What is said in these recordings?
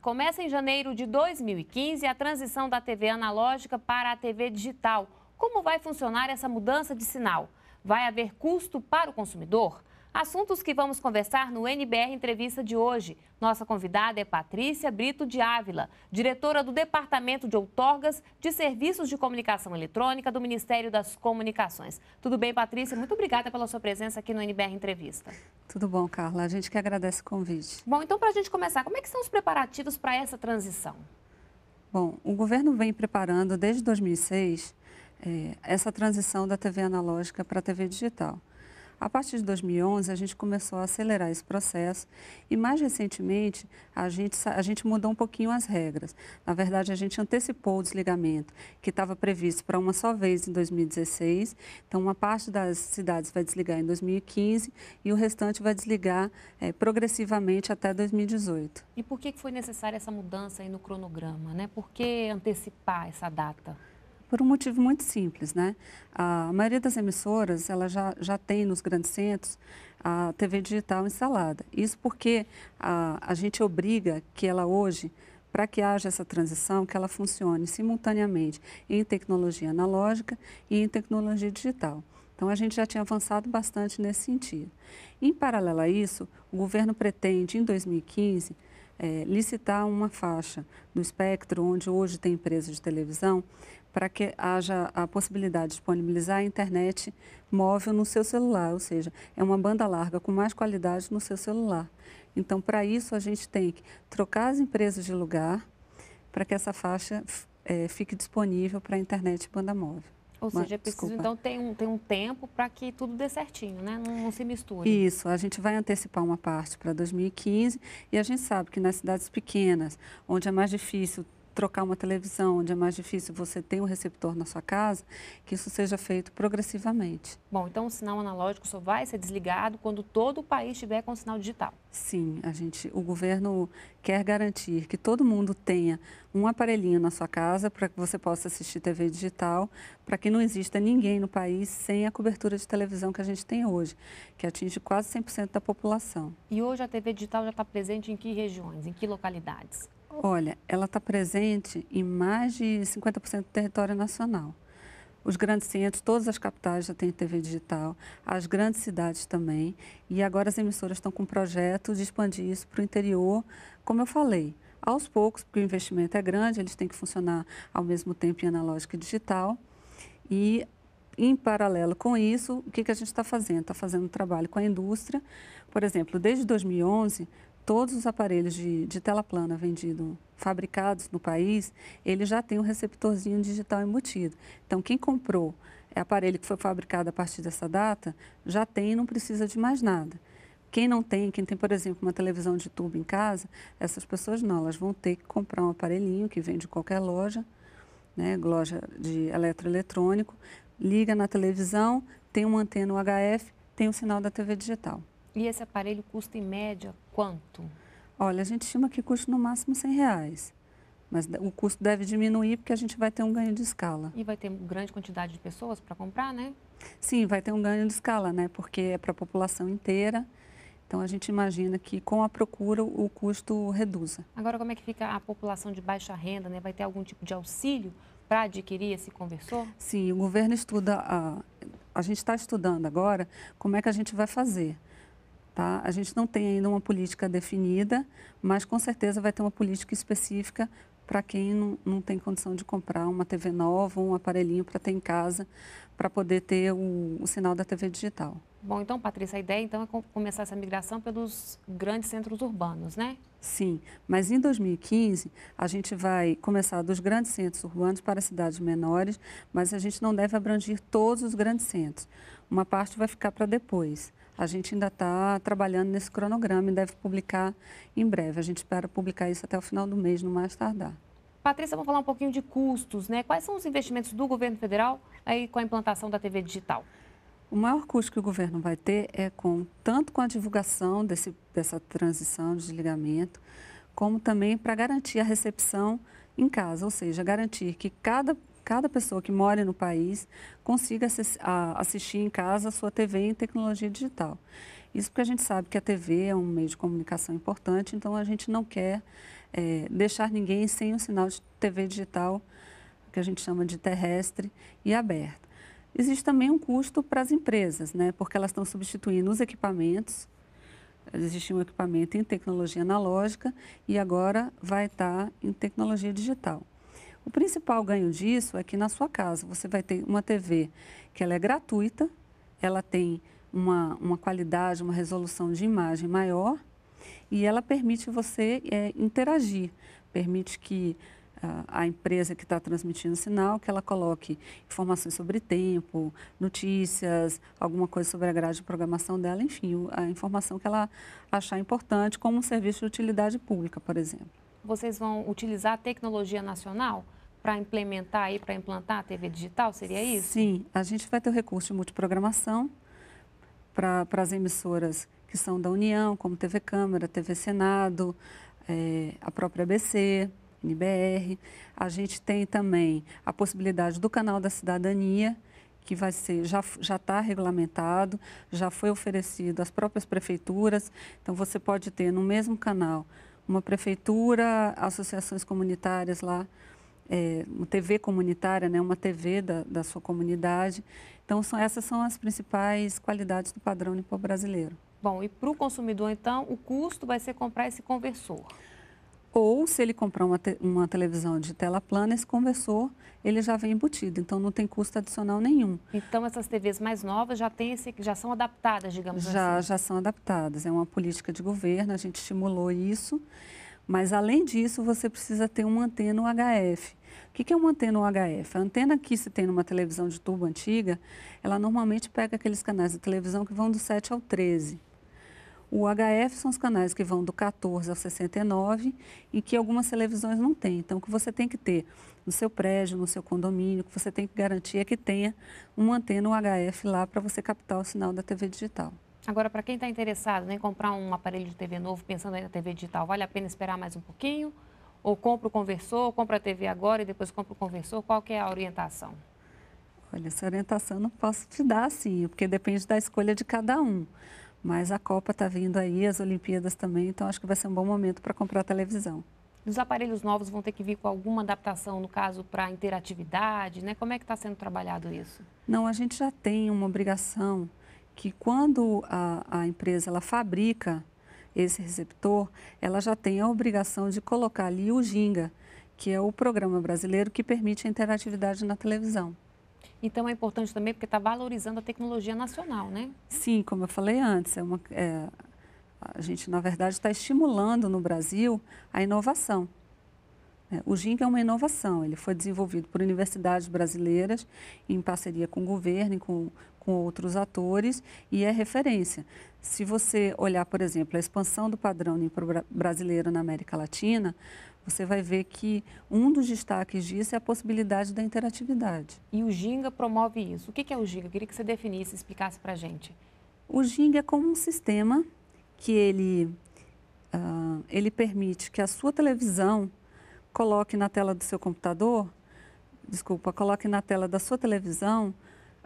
começa em janeiro de 2015 a transição da TV analógica para a TV digital. Como vai funcionar essa mudança de sinal? Vai haver custo para o consumidor? Assuntos que vamos conversar no NBR Entrevista de hoje. Nossa convidada é Patrícia Brito de Ávila, diretora do Departamento de Outorgas de Serviços de Comunicação Eletrônica do Ministério das Comunicações. Tudo bem, Patrícia? Muito obrigada pela sua presença aqui no NBR Entrevista. Tudo bom, Carla. A gente que agradece o convite. Bom, então, para a gente começar, como é que são os preparativos para essa transição? Bom, o governo vem preparando desde 2006 eh, essa transição da TV analógica para a TV digital. A partir de 2011, a gente começou a acelerar esse processo e, mais recentemente, a gente, a gente mudou um pouquinho as regras. Na verdade, a gente antecipou o desligamento, que estava previsto para uma só vez em 2016. Então, uma parte das cidades vai desligar em 2015 e o restante vai desligar é, progressivamente até 2018. E por que foi necessária essa mudança no cronograma? Né? Por que antecipar essa data? Por um motivo muito simples, né? A maioria das emissoras, ela já, já tem nos grandes centros a TV digital instalada. Isso porque a, a gente obriga que ela hoje, para que haja essa transição, que ela funcione simultaneamente em tecnologia analógica e em tecnologia digital. Então, a gente já tinha avançado bastante nesse sentido. Em paralelo a isso, o governo pretende, em 2015, é, eh, licitar uma faixa do espectro, onde hoje tem empresa de televisão, para que haja a possibilidade de disponibilizar a internet móvel no seu celular, ou seja, é uma banda larga com mais qualidade no seu celular. Então, para isso, a gente tem que trocar as empresas de lugar para que essa faixa é, fique disponível para a internet banda móvel. Ou seja, é preciso, Desculpa. então, ter um, ter um tempo para que tudo dê certinho, né? Não, não, se misture. Isso, a gente vai antecipar uma parte para 2015 e a gente sabe que nas cidades pequenas, onde é mais difícil trocar uma televisão, onde é mais difícil você ter um receptor na sua casa, que isso seja feito progressivamente. Bom, então o sinal analógico só vai ser desligado quando todo o país estiver com sinal digital. Sim, a gente, o governo quer garantir que todo mundo tenha um aparelhinho na sua casa para que você possa assistir TV digital, para que não exista ninguém no país sem a cobertura de televisão que a gente tem hoje, que atinge quase 100% da população. E hoje a TV digital já está presente em que regiões, em que localidades? Olha, ela está presente em mais de 50% do território nacional. Os grandes centros, todas as capitais já têm TV digital, as grandes cidades também. E agora as emissoras estão com um projeto de expandir isso para o interior, como eu falei. Aos poucos, porque o investimento é grande, eles têm que funcionar ao mesmo tempo em analógico e digital. E em paralelo com isso, o que, que a gente está fazendo? Está fazendo um trabalho com a indústria. Por exemplo, desde 2011, todos os aparelhos de, de tela plana vendidos, fabricados no país, ele já tem um receptorzinho digital embutido. Então, quem comprou é aparelho que foi fabricado a partir dessa data, já tem e não precisa de mais nada. Quem não tem, quem tem, por exemplo, uma televisão de tubo em casa, essas pessoas não, elas vão ter que comprar um aparelhinho que vem de qualquer loja, né, loja de eletroeletrônico, liga na televisão, tem uma antena UHF, tem o um sinal da TV digital. E esse aparelho custa em média quanto? Olha, a gente estima que custa no máximo 100 reais. Mas o custo deve diminuir porque a gente vai ter um ganho de escala. E vai ter grande quantidade de pessoas para comprar, né? Sim, vai ter um ganho de escala, né? Porque é para a população inteira. Então a gente imagina que com a procura o custo reduza. Agora como é que fica a população de baixa renda, né? Vai ter algum tipo de auxílio para adquirir esse conversor? Sim, o governo estuda a, a gente está estudando agora como é que a gente vai fazer Tá? A gente não tem ainda uma política definida, mas com certeza vai ter uma política específica para quem não, não, tem condição de comprar uma TV nova, um aparelhinho para ter em casa, para poder ter o, o, sinal da TV digital. Bom, então, Patrícia, a ideia então é começar essa migração pelos grandes centros urbanos, né? Sim, mas em 2015 a gente vai começar dos grandes centros urbanos para cidades menores, mas a gente não deve abranger todos os grandes centros. Uma parte vai ficar para depois. A gente ainda está trabalhando nesse cronograma e deve publicar em breve. A gente espera publicar isso até o final do mês, no mais tardar. Patrícia, vamos falar um pouquinho de custos, né? Quais são os investimentos do governo federal aí com a implantação da TV digital? O maior custo que o governo vai ter é com tanto com a divulgação desse, dessa transição de desligamento, como também para garantir a recepção em casa, ou seja, garantir que cada cada pessoa que mora no país consiga assistir em casa a sua TV em tecnologia digital. Isso porque a gente sabe que a TV é um meio de comunicação importante, então a gente não quer é, deixar ninguém sem um sinal de TV digital, que a gente chama de terrestre e aberto. Existe também um custo para as empresas, né, porque elas estão substituindo os equipamentos. Existia um equipamento em tecnologia analógica e agora vai estar em tecnologia digital. O principal ganho disso é que na sua casa você vai ter uma TV que ela é gratuita, ela tem uma, uma qualidade, uma resolução de imagem maior e ela permite você é, interagir, permite que ah, a empresa que está transmitindo o sinal, que ela coloque informações sobre tempo, notícias, alguma coisa sobre a grade de programação dela, enfim, a informação que ela achar importante, como um serviço de utilidade pública, por exemplo vocês vão utilizar a tecnologia nacional? para implementar e para implantar a TV digital, seria isso? Sim, a gente vai ter o recurso de multiprogramação para as emissoras que são da União, como TV Câmara, TV Senado, é, a própria ABC, NBR. A gente tem também a possibilidade do canal da cidadania, que vai ser, já está regulamentado, já foi oferecido às próprias prefeituras. Então, você pode ter no mesmo canal uma prefeitura, associações comunitárias lá, é, uma TV comunitária, né, uma TV da, da sua comunidade. Então, são, essas são as principais qualidades do padrão limpo brasileiro. Bom, e para o consumidor, então, o custo vai ser comprar esse conversor? Ou se ele comprar uma, te, uma televisão de tela plana, esse conversor ele já vem embutido, então não tem custo adicional nenhum. Então essas TVs mais novas já têm esse, já são adaptadas, digamos já, assim. Já são adaptadas. É uma política de governo, a gente estimulou isso. Mas além disso, você precisa ter uma antena UHF. O que é uma antena UHF? A antena que se tem numa televisão de tubo antiga, ela normalmente pega aqueles canais de televisão que vão do 7 ao 13. O HF são os canais que vão do 14 ao 69 e que algumas televisões não têm. Então, o que você tem que ter no seu prédio, no seu condomínio, que você tem que garantir é que tenha uma antena UHF lá para você captar o sinal da TV digital. Agora, para quem está interessado né, em comprar um aparelho de TV novo, pensando aí na TV digital, vale a pena esperar mais um pouquinho? Ou compra o conversor, compra a TV agora e depois compra o conversor? Qual que é a orientação? Olha, essa orientação eu não posso te dar, assim, porque depende da escolha de cada um. Mas a Copa está vindo aí, as Olimpíadas também, então acho que vai ser um bom momento para comprar televisão. Os aparelhos novos vão ter que vir com alguma adaptação, no caso, para interatividade, né? Como é que está sendo trabalhado isso? Não, a gente já tem uma obrigação que quando a, a empresa ela fabrica esse receptor, ela já tem a obrigação de colocar ali o Ginga, que é o programa brasileiro que permite a interatividade na televisão. Então é importante também porque está valorizando a tecnologia nacional, né? Sim, como eu falei antes, é uma, é, a gente na verdade está estimulando no Brasil a inovação. É, o GINC é uma inovação, ele foi desenvolvido por universidades brasileiras em parceria com o governo e com, com outros atores e é referência. Se você olhar, por exemplo, a expansão do padrão brasileiro na América Latina, você vai ver que um dos destaques disso é a possibilidade da interatividade. E o Ginga promove isso. O que é o Ginga? Eu queria que você definisse, explicasse para a gente. O Ginga é como um sistema que ele, uh, ele permite que a sua televisão coloque na tela do seu computador, desculpa, coloque na tela da sua televisão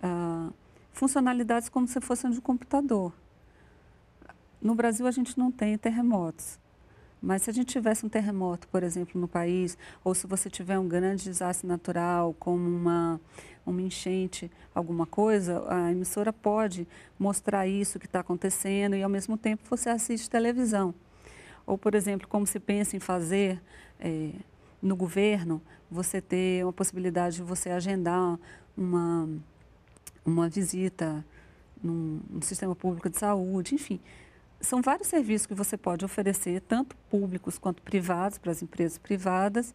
uh, funcionalidades como se fossem de um computador. No Brasil, a gente não tem terremotos. Mas se a gente tivesse um terremoto, por exemplo, no país, ou se você tiver um grande desastre natural, como uma, uma enchente, alguma coisa, a emissora pode mostrar isso que está acontecendo e, ao mesmo tempo, você assiste televisão. Ou, por exemplo, como se pensa em fazer é, no governo, você ter uma possibilidade de você agendar uma, uma visita num, num sistema público de saúde, enfim são vários serviços que você pode oferecer, tanto públicos quanto privados, para as empresas privadas,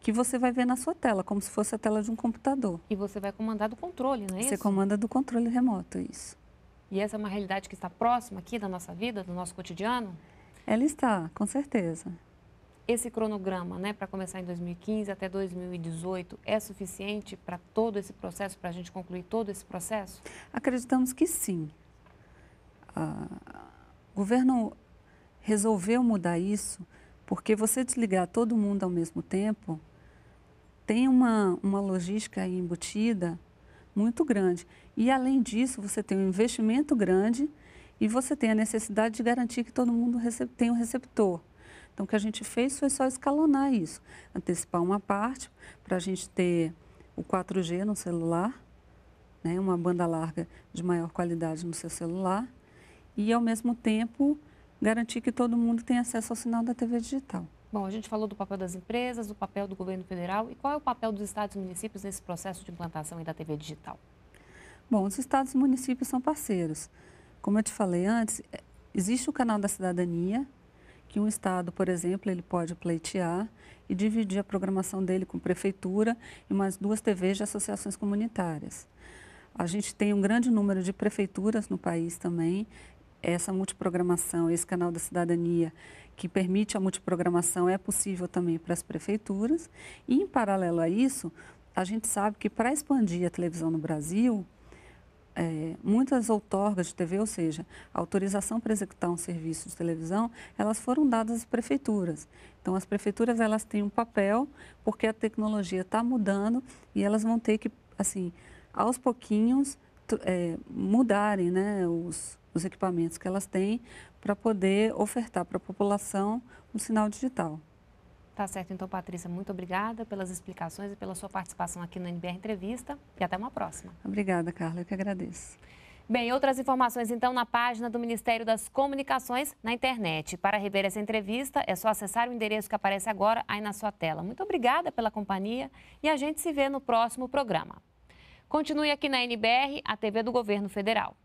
que você vai ver na sua tela, como se fosse a tela de um computador. E você vai comandar do controle, não é isso? Você comanda do controle remoto, isso. E essa é uma realidade que está próxima aqui da nossa vida, do nosso cotidiano? Ela está, com certeza. Esse cronograma, né, para começar em 2015 até 2018, é suficiente para todo esse processo, para a gente concluir todo esse processo? Acreditamos que sim. Ah, o governo resolveu mudar isso porque você desligar todo mundo ao mesmo tempo tem uma, uma logística embutida muito grande. E, além disso, você tem um investimento grande e você tem a necessidade de garantir que todo mundo tem um receptor. Então, o que a gente fez foi só escalonar isso, antecipar uma parte para a gente ter o 4G no celular, né, uma banda larga de maior qualidade no seu celular, e, ao mesmo tempo, garantir que todo mundo tenha acesso ao sinal da TV digital. Bom, a gente falou do papel das empresas, do papel do governo federal e qual é o papel dos estados e municípios nesse processo de implantação da TV digital? Bom, os estados e municípios são parceiros. Como eu te falei antes, é, existe o canal da cidadania, que um estado, por exemplo, ele pode pleitear e dividir a programação dele com prefeitura e mais duas TVs de associações comunitárias. A gente tem um grande número de prefeituras no país também essa multiprogramação, esse canal da cidadania que permite a multiprogramação é possível também para as prefeituras. E, em paralelo a isso, a gente sabe que para expandir a televisão no Brasil, é, muitas outorgas de TV, ou seja, autorização para executar um serviço de televisão, elas foram dadas às prefeituras. Então, as prefeituras elas têm um papel, porque a tecnologia está mudando e elas vão ter que, assim, aos pouquinhos, é, mudarem né, os, os equipamentos que elas têm para poder ofertar para a população um sinal digital. Tá certo, então, Patrícia, muito obrigada pelas explicações e pela sua participação aqui no NBR Entrevista e até uma próxima. Obrigada, Carla, eu que agradeço. Bem, outras informações então na página do Ministério das Comunicações na internet. Para rever essa entrevista, é só acessar o endereço que aparece agora aí na sua tela. Muito obrigada pela companhia e a gente se vê no próximo programa. Continue aqui na NBR, a TV do Governo Federal.